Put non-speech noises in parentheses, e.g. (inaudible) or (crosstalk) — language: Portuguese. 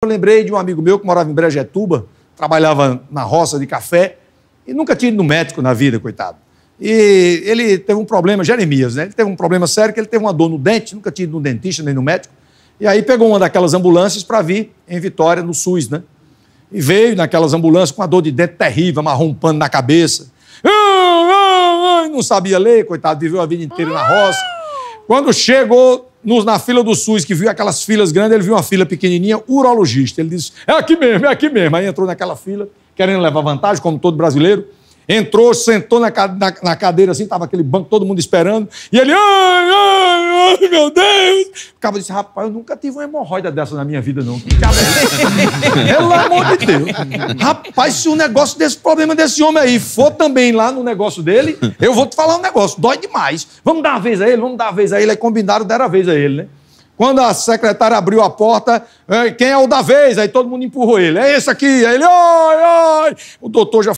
Eu lembrei de um amigo meu que morava em Brejetuba, trabalhava na roça de café e nunca tinha ido no médico na vida, coitado. E ele teve um problema, Jeremias, né? Ele teve um problema sério que ele teve uma dor no dente, nunca tinha ido no dentista nem no médico. E aí pegou uma daquelas ambulâncias para vir em Vitória, no SUS, né? E veio naquelas ambulâncias com uma dor de dente terrível, amarrou um pano na cabeça. Ah, ah, ah, não sabia ler, coitado, viveu a vida inteira na roça. Quando chegou nos, na fila do SUS, que viu aquelas filas grandes, ele viu uma fila pequenininha, urologista. Ele disse: é aqui mesmo, é aqui mesmo. Aí entrou naquela fila, querendo levar vantagem, como todo brasileiro. Entrou, sentou na, na, na cadeira assim, estava aquele banco, todo mundo esperando. E ele, ai, ai, meu Deus! O cabo disse, rapaz, eu nunca tive uma hemorroida dessa na minha vida, não. Cabo, (laughs) pelo amor de Deus. Rapaz, se o um negócio desse problema desse homem aí for também lá no negócio dele, eu vou te falar um negócio, dói demais. Vamos dar uma vez a ele, vamos dar uma vez a ele. Aí é combinaram, deram a vez a ele, né? Quando a secretária abriu a porta, quem é o da vez? Aí todo mundo empurrou ele. É esse aqui. Aí ele, oi, oi. O doutor já